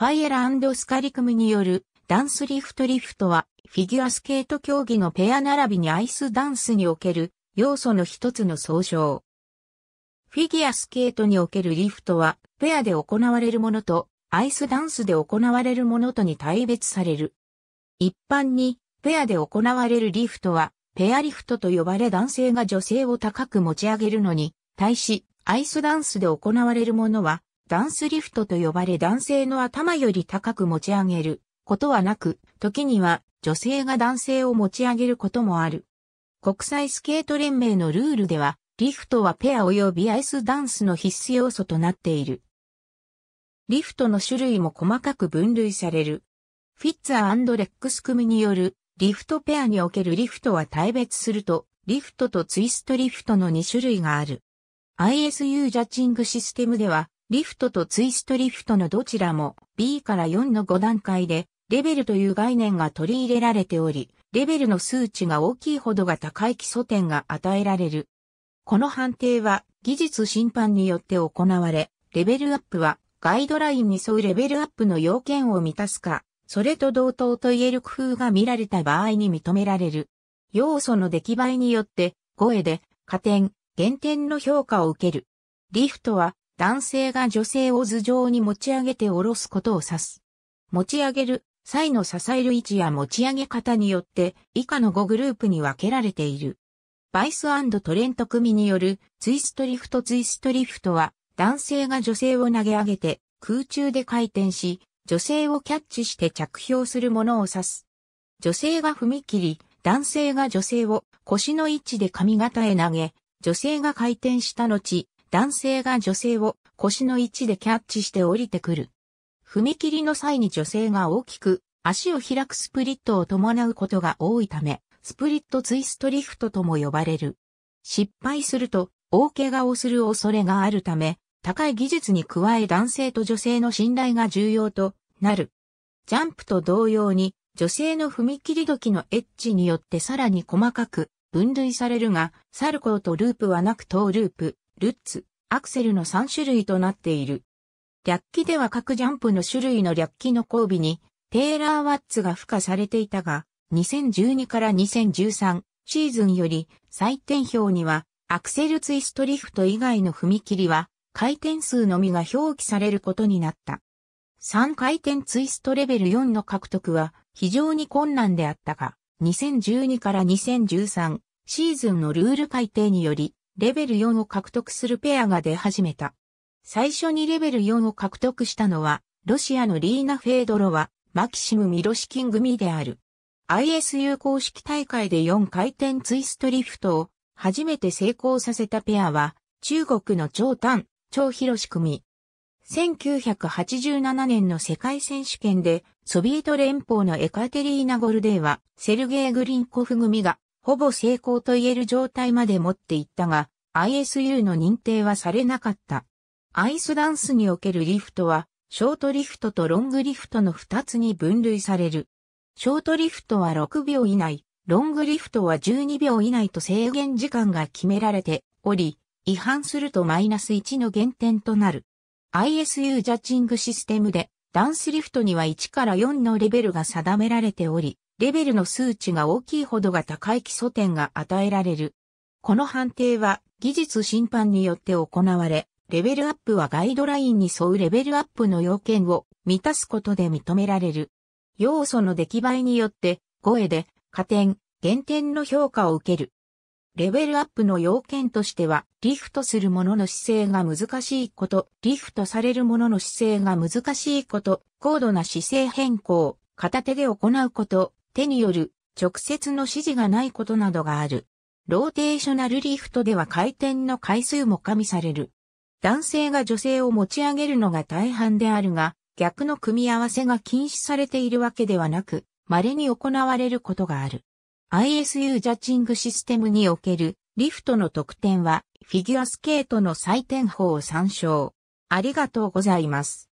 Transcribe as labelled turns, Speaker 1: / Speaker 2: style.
Speaker 1: ファイエラスカリクムによるダンスリフトリフトはフィギュアスケート競技のペア並びにアイスダンスにおける要素の一つの総称。フィギュアスケートにおけるリフトはペアで行われるものとアイスダンスで行われるものとに対別される。一般にペアで行われるリフトはペアリフトと呼ばれ男性が女性を高く持ち上げるのに対しアイスダンスで行われるものはダンスリフトと呼ばれ男性の頭より高く持ち上げることはなく、時には女性が男性を持ち上げることもある。国際スケート連盟のルールでは、リフトはペア及びアイスダンスの必須要素となっている。リフトの種類も細かく分類される。フィッツァレックス組によるリフトペアにおけるリフトは大別すると、リフトとツイストリフトの2種類がある。ISU ジャッジングシステムでは、リフトとツイストリフトのどちらも B から4の5段階でレベルという概念が取り入れられており、レベルの数値が大きいほどが高い基礎点が与えられる。この判定は技術審判によって行われ、レベルアップはガイドラインに沿うレベルアップの要件を満たすか、それと同等と言える工夫が見られた場合に認められる。要素の出来栄えによって、声で、加点、減点の評価を受ける。リフトは、男性が女性を頭上に持ち上げて下ろすことを指す。持ち上げる際の支える位置や持ち上げ方によって以下の5グループに分けられている。バイストレント組によるツイストリフトツイストリフトは男性が女性を投げ上げて空中で回転し女性をキャッチして着氷するものを指す。女性が踏み切り男性が女性を腰の位置で髪型へ投げ女性が回転した後男性が女性を腰の位置でキャッチして降りてくる。踏切の際に女性が大きく足を開くスプリットを伴うことが多いため、スプリットツイストリフトとも呼ばれる。失敗すると大怪我をする恐れがあるため、高い技術に加え男性と女性の信頼が重要となる。ジャンプと同様に女性の踏切時のエッジによってさらに細かく分類されるが、サルコーとループはなく等ループ、ルッツ、アクセルの3種類となっている。略記では各ジャンプの種類の略記の交尾に、テーラー・ワッツが付加されていたが、2012から2013シーズンより採点表には、アクセルツイストリフト以外の踏切は、回転数のみが表記されることになった。3回転ツイストレベル4の獲得は非常に困難であったが、2012から2013シーズンのルール改定により、レベル4を獲得するペアが出始めた。最初にレベル4を獲得したのは、ロシアのリーナ・フェードロワ、マキシム・ミロシキン組である。ISU 公式大会で4回転ツイストリフトを初めて成功させたペアは、中国の長短、長広し組。1987年の世界選手権で、ソビエト連邦のエカテリーナ・ゴルデーは、セルゲイ・グリンコフ組がほぼ成功と言える状態まで持っていったが、ISU の認定はされなかった。アイスダンスにおけるリフトは、ショートリフトとロングリフトの2つに分類される。ショートリフトは6秒以内、ロングリフトは12秒以内と制限時間が決められており、違反するとマイナス1の減点となる。ISU ジャッジングシステムで、ダンスリフトには1から4のレベルが定められており、レベルの数値が大きいほどが高い基礎点が与えられる。この判定は技術審判によって行われ、レベルアップはガイドラインに沿うレベルアップの要件を満たすことで認められる。要素の出来栄えによって声で加点、減点の評価を受ける。レベルアップの要件としては、リフトする者の姿勢が難しいこと、リフトされる者の姿勢が難しいこと、高度な姿勢変更、片手で行うこと、手による直接の指示がないことなどがある。ローテーショナルリフトでは回転の回数も加味される。男性が女性を持ち上げるのが大半であるが、逆の組み合わせが禁止されているわけではなく、稀に行われることがある。ISU ジャッジングシステムにおけるリフトの得点はフィギュアスケートの採点法を参照。ありがとうございます。